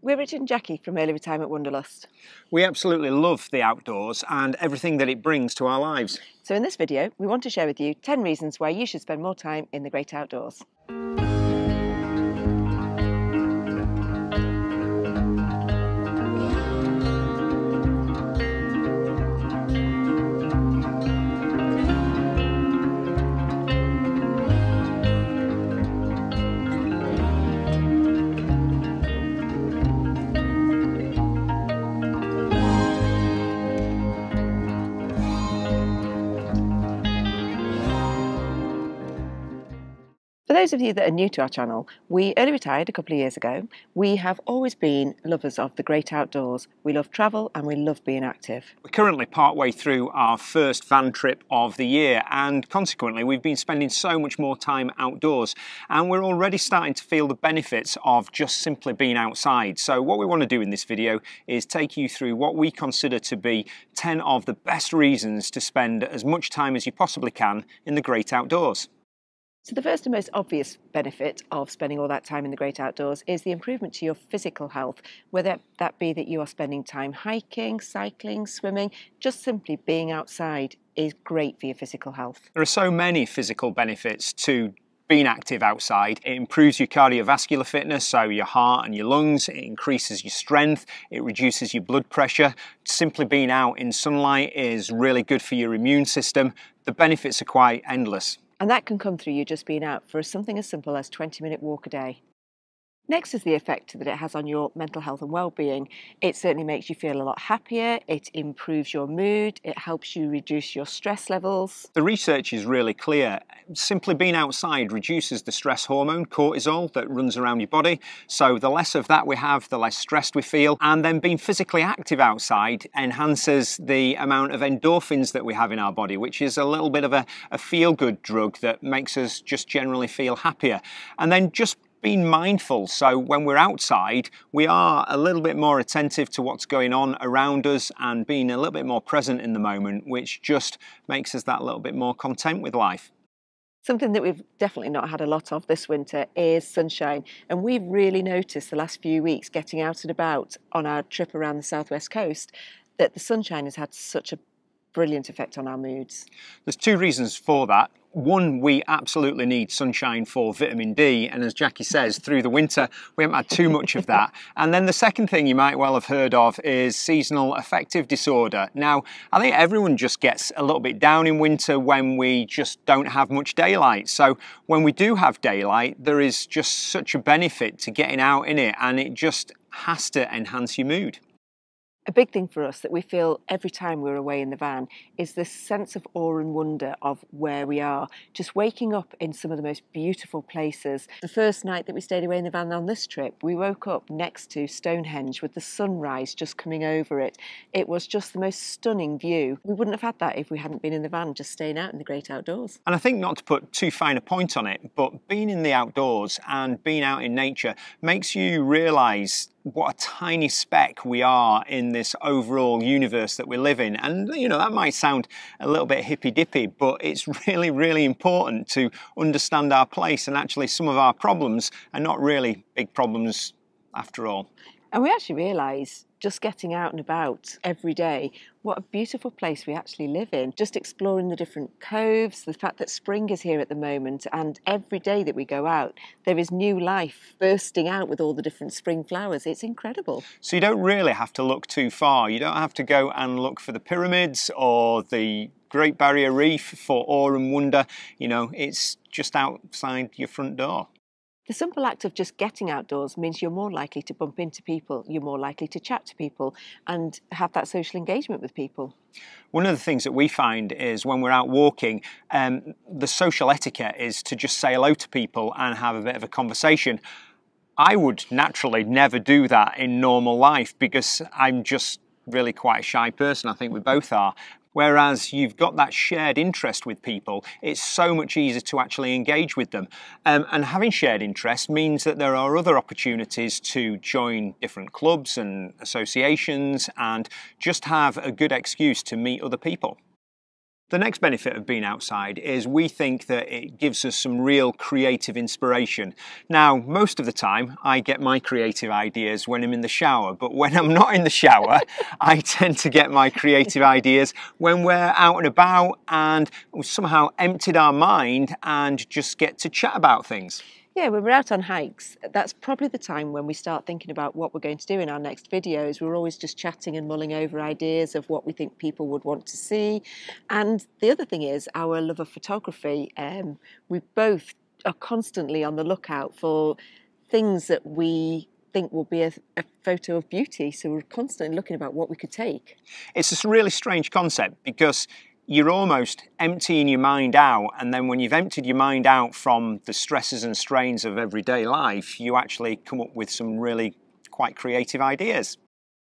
We're Richard and Jackie from Early Retirement Wonderlust. We absolutely love the outdoors and everything that it brings to our lives. So in this video, we want to share with you 10 reasons why you should spend more time in the great outdoors. those of you that are new to our channel, we early retired a couple of years ago. We have always been lovers of the great outdoors. We love travel and we love being active. We're currently partway through our first van trip of the year and consequently we've been spending so much more time outdoors and we're already starting to feel the benefits of just simply being outside. So what we want to do in this video is take you through what we consider to be 10 of the best reasons to spend as much time as you possibly can in the great outdoors. So, the first and most obvious benefit of spending all that time in the great outdoors is the improvement to your physical health, whether that be that you are spending time hiking, cycling, swimming, just simply being outside is great for your physical health. There are so many physical benefits to being active outside. It improves your cardiovascular fitness, so your heart and your lungs, it increases your strength, it reduces your blood pressure. Simply being out in sunlight is really good for your immune system. The benefits are quite endless. And that can come through you just being out for something as simple as 20 minute walk a day. Next is the effect that it has on your mental health and well-being. It certainly makes you feel a lot happier, it improves your mood, it helps you reduce your stress levels. The research is really clear. Simply being outside reduces the stress hormone cortisol that runs around your body, so the less of that we have, the less stressed we feel, and then being physically active outside enhances the amount of endorphins that we have in our body, which is a little bit of a, a feel-good drug that makes us just generally feel happier. And then just being mindful. So when we're outside, we are a little bit more attentive to what's going on around us and being a little bit more present in the moment, which just makes us that little bit more content with life. Something that we've definitely not had a lot of this winter is sunshine. And we've really noticed the last few weeks getting out and about on our trip around the southwest coast that the sunshine has had such a brilliant effect on our moods. There's two reasons for that one, we absolutely need sunshine for vitamin D. And as Jackie says, through the winter, we haven't had too much of that. And then the second thing you might well have heard of is seasonal affective disorder. Now, I think everyone just gets a little bit down in winter when we just don't have much daylight. So when we do have daylight, there is just such a benefit to getting out in it and it just has to enhance your mood a big thing for us that we feel every time we're away in the van is this sense of awe and wonder of where we are. Just waking up in some of the most beautiful places. The first night that we stayed away in the van on this trip, we woke up next to Stonehenge with the sunrise just coming over it. It was just the most stunning view. We wouldn't have had that if we hadn't been in the van just staying out in the great outdoors. And I think not to put too fine a point on it, but being in the outdoors and being out in nature makes you realise what a tiny speck we are in this overall universe that we live in. And, you know, that might sound a little bit hippy dippy, but it's really, really important to understand our place. And actually, some of our problems are not really big problems after all. And we actually realise just getting out and about every day. What a beautiful place we actually live in. Just exploring the different coves, the fact that spring is here at the moment, and every day that we go out, there is new life bursting out with all the different spring flowers. It's incredible. So you don't really have to look too far. You don't have to go and look for the pyramids or the Great Barrier Reef for awe and wonder. You know, it's just outside your front door. The simple act of just getting outdoors means you're more likely to bump into people, you're more likely to chat to people and have that social engagement with people. One of the things that we find is when we're out walking, um, the social etiquette is to just say hello to people and have a bit of a conversation. I would naturally never do that in normal life because I'm just really quite a shy person. I think we both are. Whereas you've got that shared interest with people, it's so much easier to actually engage with them. Um, and having shared interest means that there are other opportunities to join different clubs and associations and just have a good excuse to meet other people. The next benefit of being outside is we think that it gives us some real creative inspiration. Now, most of the time, I get my creative ideas when I'm in the shower, but when I'm not in the shower, I tend to get my creative ideas when we're out and about and somehow emptied our mind and just get to chat about things. Yeah, when we're out on hikes, that's probably the time when we start thinking about what we're going to do in our next videos. We're always just chatting and mulling over ideas of what we think people would want to see. And the other thing is our love of photography. Um, we both are constantly on the lookout for things that we think will be a, a, photo of beauty. So we're constantly looking about what we could take. It's a really strange concept because you're almost emptying your mind out. And then when you've emptied your mind out from the stresses and strains of everyday life, you actually come up with some really quite creative ideas.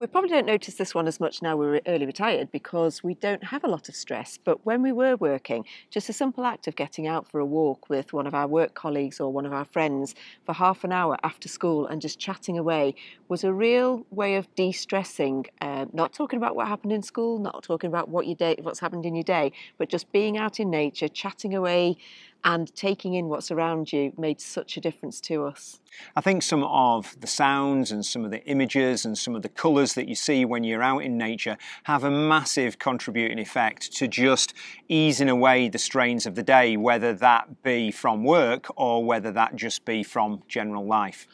We probably don't notice this one as much now we're early retired because we don't have a lot of stress. But when we were working, just a simple act of getting out for a walk with one of our work colleagues or one of our friends for half an hour after school and just chatting away was a real way of de stressing. Uh, um, not talking about what happened in school, not talking about what your day, what's happened in your day, but just being out in nature, chatting away and taking in what's around you made such a difference to us. I think some of the sounds and some of the images and some of the colours that you see when you're out in nature have a massive contributing effect to just easing away the strains of the day, whether that be from work or whether that just be from general life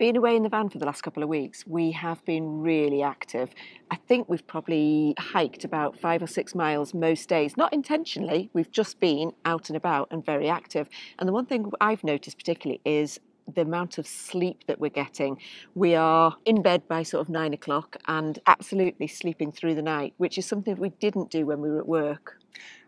being away in the van for the last couple of weeks, we have been really active. I think we've probably hiked about five or six miles most days, not intentionally, we've just been out and about and very active. And the one thing I've noticed particularly is the amount of sleep that we're getting. We are in bed by sort of nine o'clock and absolutely sleeping through the night, which is something we didn't do when we were at work.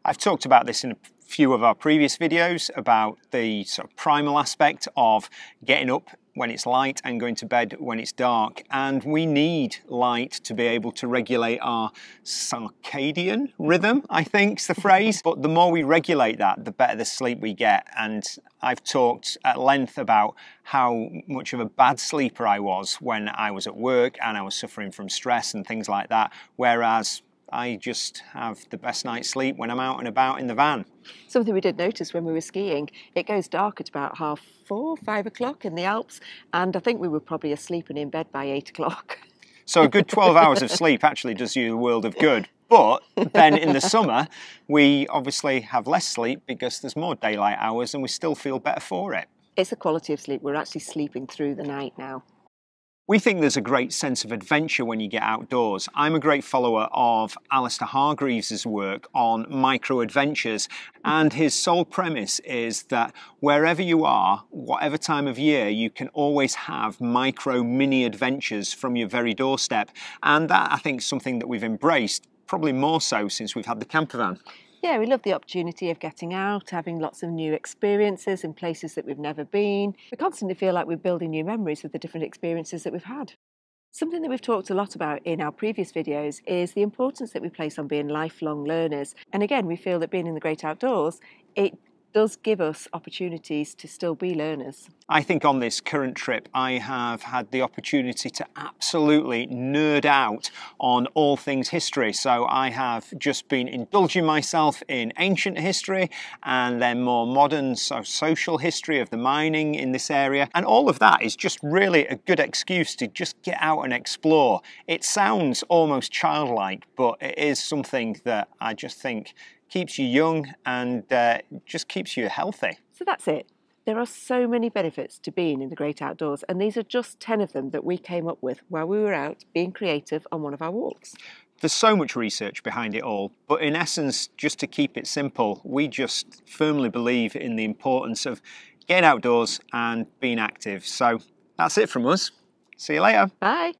I've talked about this in a few of our previous videos about the sort of primal aspect of getting up when it's light and going to bed when it's dark. And we need light to be able to regulate our circadian rhythm, I think is the phrase. But the more we regulate that, the better the sleep we get. And I've talked at length about how much of a bad sleeper I was when I was at work and I was suffering from stress and things like that. Whereas I just have the best night's sleep when I'm out and about in the van. Something we did notice when we were skiing, it goes dark at about half four, five o'clock in the Alps, and I think we were probably asleep and in bed by eight o'clock. So a good 12 hours of sleep actually does you a world of good. But then in the summer, we obviously have less sleep because there's more daylight hours and we still feel better for it. It's the quality of sleep. We're actually sleeping through the night now. We think there's a great sense of adventure when you get outdoors. I'm a great follower of Alistair Hargreaves' work on micro adventures, and his sole premise is that wherever you are, whatever time of year, you can always have micro mini adventures from your very doorstep. And that, I think, is something that we've embraced, probably more so since we've had the campervan yeah, we love the opportunity of getting out, having lots of new experiences in places that we've never been. We constantly feel like we're building new memories with the different experiences that we've had. Something that we've talked a lot about in our previous videos is the importance that we place on being lifelong learners. And again, we feel that being in the great outdoors, it does give us opportunities to still be learners. I think on this current trip, I have had the opportunity to absolutely nerd out on all things history. So I have just been indulging myself in ancient history and then more modern, so social history of the mining in this area. And all of that is just really a good excuse to just get out and explore. It sounds almost childlike, but it is something that I just think keeps you young, and uh, just keeps you healthy. So that's it. There are so many benefits to being in the great outdoors, and these are just 10 of them that we came up with while we were out being creative on one of our walks. There's so much research behind it all, but in essence, just to keep it simple, we just firmly believe in the importance of getting outdoors and being active. So that's it from us. See you later. Bye.